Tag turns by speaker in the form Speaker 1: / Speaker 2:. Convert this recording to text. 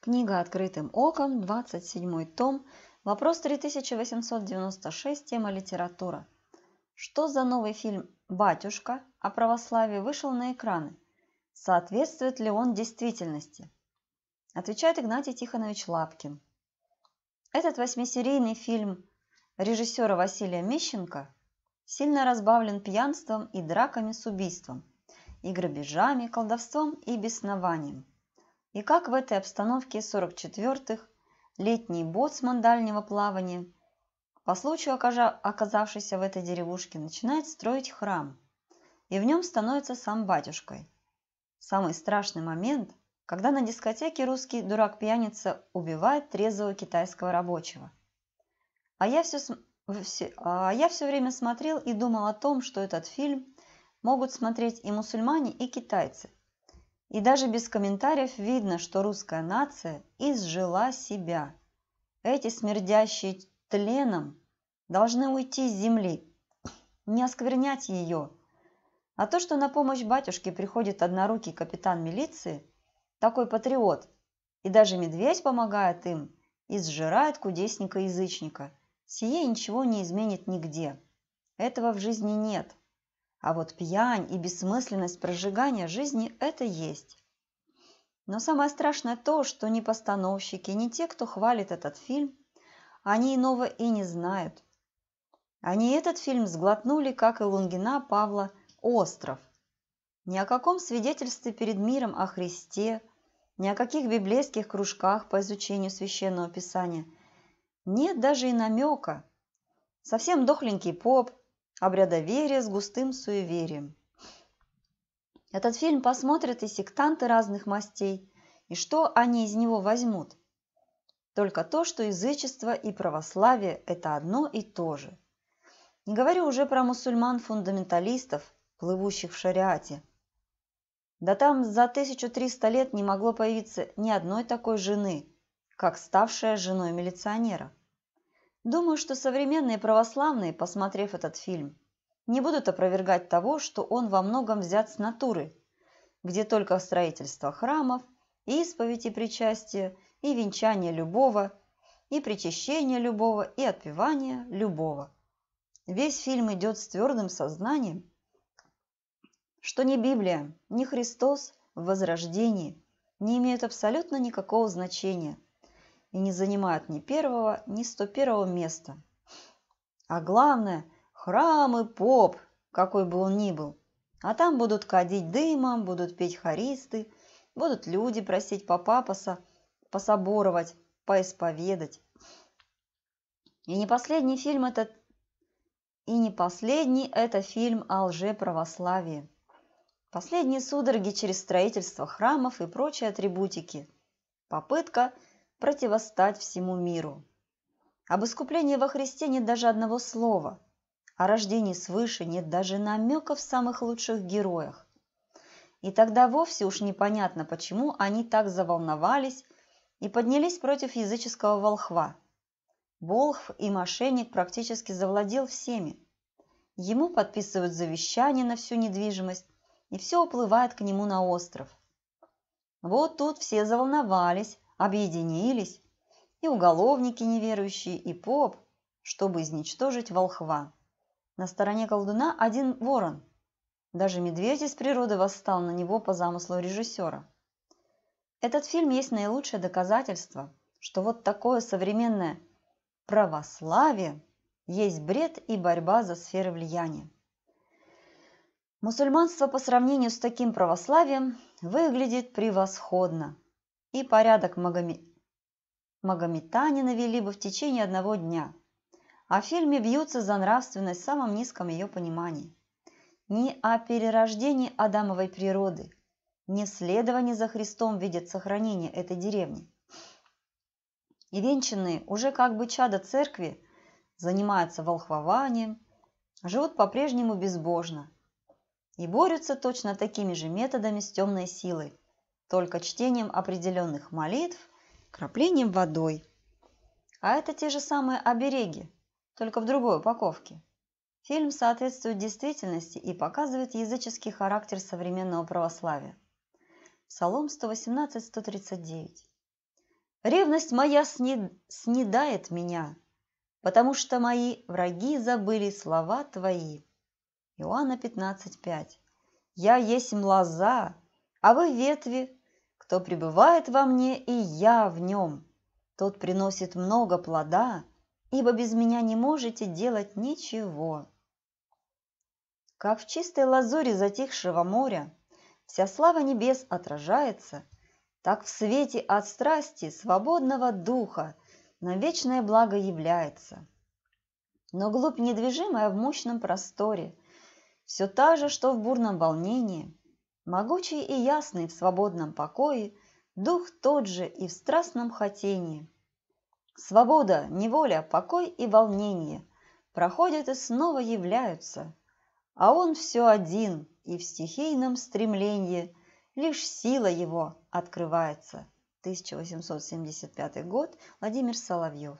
Speaker 1: Книга «Открытым оком», 27 том, вопрос 3896, тема «Литература». Что за новый фильм «Батюшка» о православии вышел на экраны? Соответствует ли он действительности? Отвечает Игнатий Тихонович Лапкин. Этот восьмисерийный фильм режиссера Василия Мищенко сильно разбавлен пьянством и драками с убийством, и грабежами, колдовством и беснованием – и как в этой обстановке 44-х летний боцман дальнего плавания, по случаю оказавшийся в этой деревушке, начинает строить храм, и в нем становится сам батюшкой. Самый страшный момент, когда на дискотеке русский дурак-пьяница убивает трезвого китайского рабочего. А я все, все, а я все время смотрел и думал о том, что этот фильм могут смотреть и мусульмане, и китайцы. И даже без комментариев видно, что русская нация изжила себя. Эти смердящие тленом должны уйти с земли, не осквернять ее. А то, что на помощь батюшке приходит однорукий капитан милиции, такой патриот, и даже медведь помогает им, изжирает сжирает кудесника-язычника, сие ничего не изменит нигде. Этого в жизни нет. А вот пьянь и бессмысленность прожигания жизни – это есть. Но самое страшное то, что ни постановщики, ни те, кто хвалит этот фильм, они иного и не знают. Они этот фильм сглотнули, как и Лунгина Павла «Остров». Ни о каком свидетельстве перед миром о Христе, ни о каких библейских кружках по изучению Священного Писания. Нет даже и намека. Совсем дохленький поп, обрядоверие с густым суеверием. Этот фильм посмотрят и сектанты разных мастей, и что они из него возьмут? Только то, что язычество и православие – это одно и то же. Не говорю уже про мусульман-фундаменталистов, плывущих в шариате. Да там за 1300 лет не могло появиться ни одной такой жены, как ставшая женой милиционера. Думаю, что современные православные, посмотрев этот фильм, не будут опровергать того, что он во многом взят с натуры, где только строительство храмов, и исповедь и причастие, и венчание любого, и причащение любого, и отпевание любого. Весь фильм идет с твердым сознанием, что ни Библия, ни Христос в возрождении не имеют абсолютно никакого значения – и не занимают ни первого, ни первого места. А главное, храм и поп, какой бы он ни был. А там будут кадить дымом, будут петь хористы, будут люди просить попа поса, пособоровать, поисповедать. И не последний фильм этот и не последний – это фильм о лжеправославии. Последние судороги через строительство храмов и прочие атрибутики. Попытка – противостать всему миру. Об искуплении во Христе нет даже одного слова, о рождении свыше нет даже намека в самых лучших героях. И тогда вовсе уж непонятно, почему они так заволновались и поднялись против языческого волхва. Волхв и мошенник практически завладел всеми. Ему подписывают завещание на всю недвижимость, и все уплывает к нему на остров. Вот тут все заволновались, объединились, и уголовники неверующие, и поп, чтобы изничтожить волхва. На стороне колдуна один ворон. Даже медведь из природы восстал на него по замыслу режиссера. Этот фильм есть наилучшее доказательство, что вот такое современное православие есть бред и борьба за сферы влияния. Мусульманство по сравнению с таким православием выглядит превосходно – и порядок Магоме... Магометанина вели бы в течение одного дня. А в фильме бьются за нравственность в самом низком ее понимании. Ни о перерождении Адамовой природы, ни следование за Христом видят сохранение этой деревни. И венчанные, уже как бы чада церкви, занимаются волхвованием, живут по-прежнему безбожно и борются точно такими же методами с темной силой – только чтением определенных молитв, краплением водой. А это те же самые обереги, только в другой упаковке. Фильм соответствует действительности и показывает языческий характер современного православия. Псалом 118-139. «Ревность моя сни... снедает меня, потому что мои враги забыли слова твои». Иоанна 15:5. «Я есть лоза, а вы ветви, кто пребывает во мне, и я в нем, тот приносит много плода, ибо без меня не можете делать ничего. Как в чистой лазури затихшего моря вся слава небес отражается, так в свете от страсти свободного духа на вечное благо является. Но глубь недвижимая в мощном просторе, все та же, что в бурном волнении – Могучий и ясный в свободном покое, Дух тот же и в страстном хотении. Свобода, неволя, покой и волнение Проходят и снова являются, А он все один и в стихийном стремлении Лишь сила его открывается. 1875 год. Владимир Соловьев.